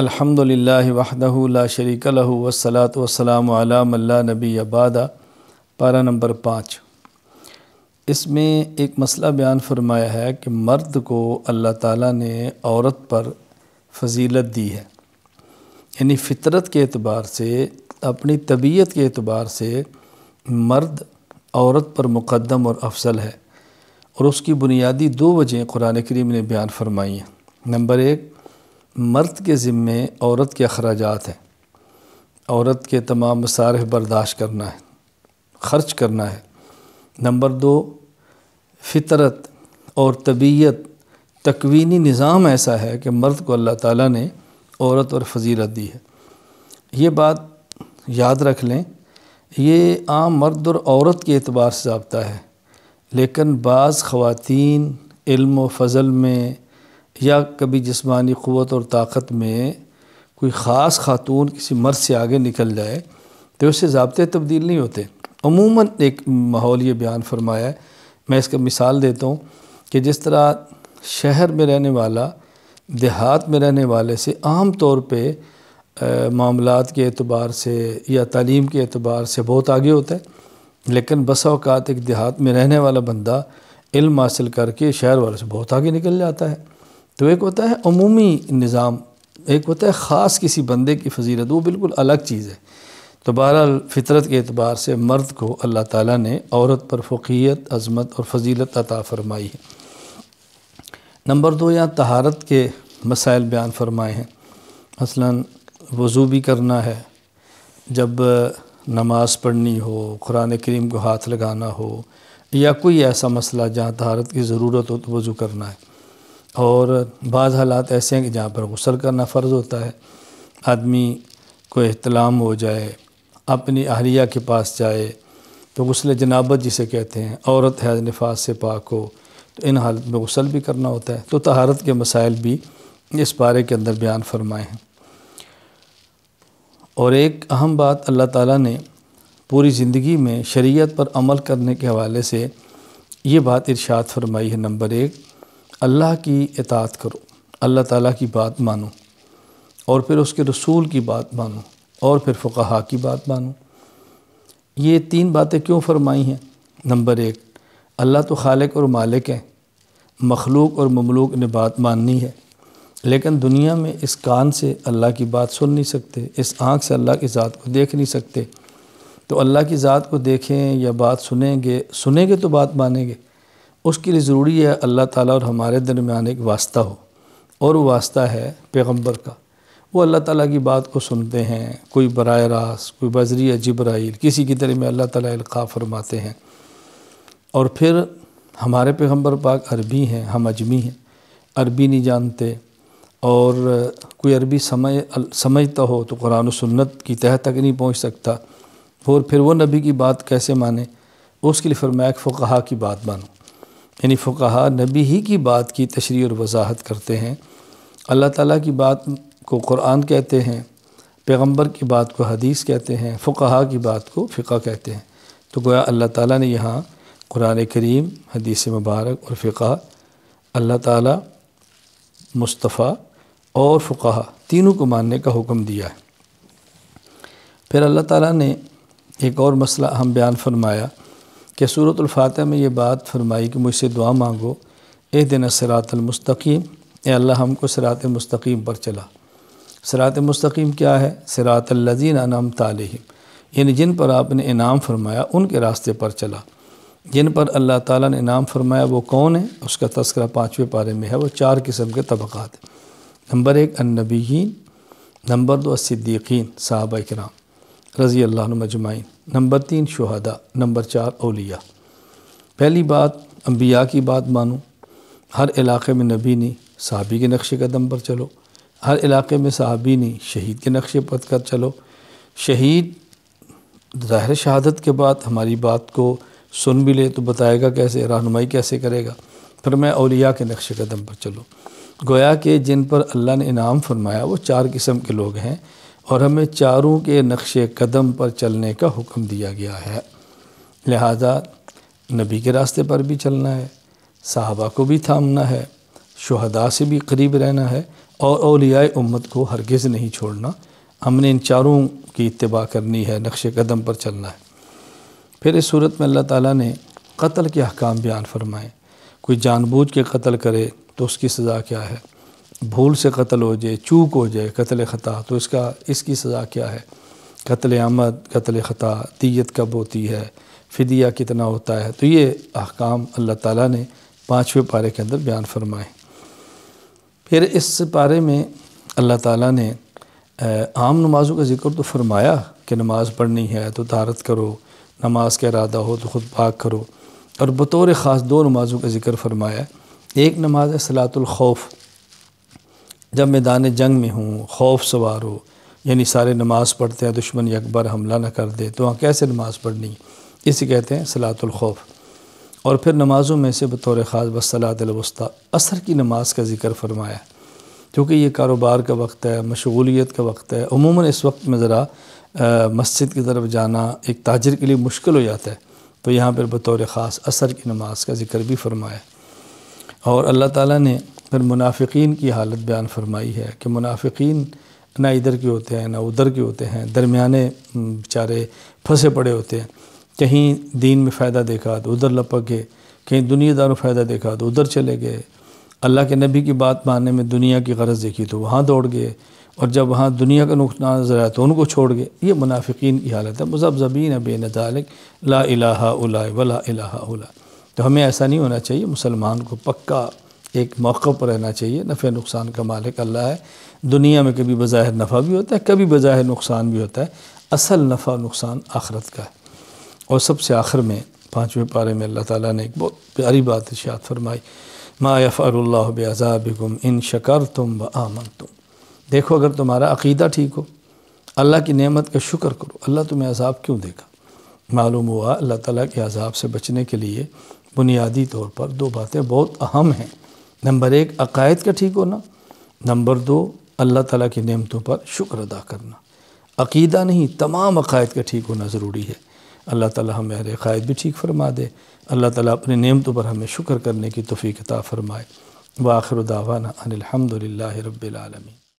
अल्हम्दुलिल्लाह वहदहू ला शरीक लहू वसलात वसलाम अला नबी अबादा पारा नंबर पाँच इसमें एक मसला बयान फरमाया है कि मर्द को अल्लाह ताला ने औरत पर फजीलत दी है यानी फितरत के अतबार से अपनी तबीयत के अतबार से मर्द औरत पर मुकदम और अफजल है और उसकी बुनियादी दो वजह कुरान करीम ने बयान फरमाई हैं नंबर एक मर्द के ज़िम्मे औरत के अखराज हैं औरत के तमाम मसारफ बर्दाश्त करना है ख़र्च करना है नंबर दो फितरत और तबीयत तकवीनी निज़ाम ऐसा है कि मर्द को अल्लाह ताला ने औरत और फजीलत दी है ये बात याद रख लें ये आम मर्द और औरत के अतबार से जबता है लेकिन बाज़ ख़वातीन इल्म व फजल में या कभी जिस्मानी क़वत और ताकत में कोई ख़ास खातून किसी मर्द से आगे निकल जाए तो उससे जबते तब्दील नहीं होते अमूमा एक माहौल ये बयान फरमाया है मैं इसका मिसाल देता हूँ कि जिस तरह शहर में रहने वाला देहात में रहने वाले से आम तौर पर मामला के अतबार से या तालीम के अतबार से बहुत आगे होता है लेकिन बस अवकात एक देहात में रहने वाला बंदा इल्म हासिल करके शहर वाले से बहुत आगे निकल जाता है तो एक होता है अमूमी निज़ाम एक होता है ख़ास किसी बंदे की फजीलत वो बिल्कुल अलग चीज़ है तो बहरहाल फितरत के अतबार से मर्द को अल्लाह ताला ने औरत पर फ़ोकियत अजमत और फजीलत अता फ़रमाई है नंबर दो यहाँ तहारत के मसाइल बयान फरमाए हैं मसला वज़ू भी करना है जब नमाज़ पढ़नी हो कुरान करीम को हाथ लगाना हो या कोई ऐसा मसला जहाँ तहारत की ज़रूरत हो तो वज़ू करना है और बाज़ हालात ऐसे हैं कि जहाँ पर गसल करना फ़र्ज़ होता है आदमी को अहतलाम हो जाए अपनी अहलिया के पास जाए तो गसल जनाबत जिसे कहते हैं औरत है नफाज से पाक हो तो इन हालत में गसल भी करना होता है तो तहारत के मसाइल भी इस बारे के अंदर बयान फरमाए हैं और एक अहम बात अल्लाह ताला ने पूरी ज़िंदगी में शरीयत पर अमल करने के हवाले से ये बात इरशाद फरमाई है नंबर एक अल्लाह की इतात करो अल्लाह ताला की बात मानो और फिर उसके रसूल की बात मानो और फिर फ़ुकाहा की बात मानो ये तीन बातें क्यों फरमाई हैं नंबर एक अल्लाह तो खालिक और मालिक हैं मखलूक और ममलूक ने बात माननी है लेकिन दुनिया में इस कान से अल्लाह की बात सुन नहीं सकते इस आँख से अल्लाह की ज़ात को देख नहीं सकते तो अल्लाह की ज़ात को देखें या बात सुनेंगे सुनेंगे तो बात मानेंगे उसके लिए ज़रूरी है अल्लाह ताला और हमारे दरमियान एक वास्ता हो और वो वास्ता है पैगंबर का वो अल्लाह ताला की बात को सुनते हैं कोई बर रास्त कोई बजरिया जब्राइल किसी की तरह में अल्लाह ताला इल्का फरमाते हैं और फिर हमारे पैगंबर पाक अरबी हैं हम अजमी हैं अरबी नहीं जानते और कोई अरबी समझ समझता हो तो कुरान और सुन्नत की तह तक नहीं पहुँच सकता और फिर वो नबी की बात कैसे माने उसके लिए फिर फरमाया फ़ुकहा की बात मानूँ यानी फ़ुकहा नबी ही की बात की तशरी और वजाहत करते हैं अल्लाह ताला की बात को कुरान कहते हैं पैगंबर की बात को हदीस कहते हैं फ़ुकहा की बात को फ़िका कहते हैं तो गोया अल्लाह ताला ने यहाँ कुरान करीम हदीस मुबारक और फ़िका अल्लाह ताला मुस्तफ़ा और फ़ुकाहा तीनों को मानने का हुक्म दिया है फिर अल्लाह ताला ने एक और मसला हम बयान फरमाया कि सूरतफ़ातह में ये बात फरमाई कि मुझसे दुआ मांगो ए दिन सरातलमस्तकीम ए अल्लाह हमको सरात मस्तकीम पर चला सरात मस्तकीम क्या है सरातल लजीन अनाम तालम यानी जिन पर आपने इनाम फरमाया उनके रास्ते पर चला जिन पर अल्लाह ताला ने इनाम फरमाया वो कौन है उसका तस्करा पाँचवें पारे में है वो चार किस्म के तबक़ात नंबर एक अनबीन नंबर दो सिद्दीकीन साहब कराम रज़ी अल्लाह नंबर तीन शहदा नंबर चार अलिया पहली बात अम्बिया की बात मानो हर इलाके में नबी ने सहाबी के का कदम पर चलो हर इलाके में सहाबी ने शहीद के नक्शे पद कर चलो शहीद ज़ाहिर शहादत के बाद हमारी बात को सुन भी ले तो बताएगा कैसे रहनुमाई कैसे करेगा फिर मैं अलिया के नक्श कदम पर चलो गोया के जिन पर अल्लाह ने इनाम फरमाया वो चार किस्म के लोग हैं और हमें चारों के नक्श कदम पर चलने का हुक्म दिया गया है लिहाजा नबी के रास्ते पर भी चलना है साहबा को भी थामना है शहदा से भी करीब रहना है और अलिया उम्मत को हरगिज़ नहीं छोड़ना हमने इन चारों की इतबा करनी है नक्श कदम पर चलना है फिर इस सूरत में अल्लाह ताला ने कत्ल के अहकाम बयान फरमाए कोई जानबूझ के कत्ल करे तो उसकी सज़ा क्या है भूल से कत्ल हो जाए चूक हो जाए कत्ल ख़ता तो इसका इसकी सज़ा क्या है कत्ल आमद कत्ल ख़ता तीयत कब होती है फिदिया कितना होता है तो ये अहकाम अल्लाह ताला ने पाँचवें पारे के अंदर बयान फरमाए फिर इस पारे में अल्लाह ताला ने आम नमाज़ों का जिक्र तो फरमाया कि नमाज़ पढ़नी है तो तारत करो नमाज का इरादा हो तो ख़ुद पाक करो और बतौर ख़ास दो नमाज़ों का जिक्र फरमाया एक नमाज है सलातुल खौफ़ जब मैदान जंग में हूँ खौफ सवार हो यानी सारे नमाज़ पढ़ते हैं दुश्मन अकबर हमला न कर दे तो वहाँ कैसे नमाज़ पढ़नी इसे कहते हैं सलातुलखौफ और फिर नमाज़ों में से बतौर ख़ास बसलातलवस्ता असर की नमाज का जिक्र फरमाया क्योंकि ये कारोबार का वक्त है मशगूलियत का वक्त है अमूमा इस वक्त में ज़रा मस्जिद की तरफ जाना एक ताजर के लिए मुश्किल हो जाता है तो यहाँ पर बतौर ख़ास असर की नमाज का जिक्र भी फरमाया और अल्लाह ताला ने फिर मुनाफिकीन की हालत बयान फरमाई है कि मुनाफिकीन ना इधर के होते हैं ना उधर के होते हैं दरमियाने बेचारे फंसे पड़े होते हैं कहीं दीन में फ़ायदा देखा तो उधर लपक गए कहीं दुनियादार फ़ायदा देखा तो उधर चले गए अल्लाह के नबी की बात मानने में दुनिया की गरज देखी तो वहाँ दौड़ गए और जब वहाँ दुनिया का नुकसान नजर आया तो उनको छोड़ गए ये मुनाफिकीन की हालत है मुजबजबीन बेन तालक ला इलाहा उला वला इलाहा उला तो हमें ऐसा नहीं होना चाहिए मुसलमान को पक्का एक मौक़ पर रहना चाहिए नफ़े नुकसान का मालिक अल्लाह है दुनिया में कभी बज़ाहिर नफ़ा भी होता है कभी बज़ाहिर नुकसान भी होता है असल नफ़ा नुकसान आखरत का है और सबसे आखिर में पाँचवें पारे में अल्लाह ताला ने एक बहुत प्यारी बात इशात फरमाई माफ़रल्ला बेज़ाबिकुम इन शकर तुम व आमन तुम देखो अगर तुम्हारा अकीदा ठीक हो अल्लाह की नेमत का शुक्र करो अल्लाह तुम्हें अजाब क्यों देगा मालूम हुआ अल्लाह ताला के अजाब से बचने के लिए बुनियादी तौर पर दो बातें बहुत अहम हैं नंबर एक अकायद का ठीक होना नंबर दो अल्लाह ताला की नेमतों पर शुक्र अदा करना अकीदा नहीं तमाम अकायद का ठीक होना ज़रूरी है अल्लाह ताला हमें हर अकायद भी ठीक फरमा दे अल्लाह ताला अपने नेमतों पर हमें शुक्र करने की तफ़ीकता फ़रमाए व आखिर दावाना अनिलहमदिल्ला रबालमी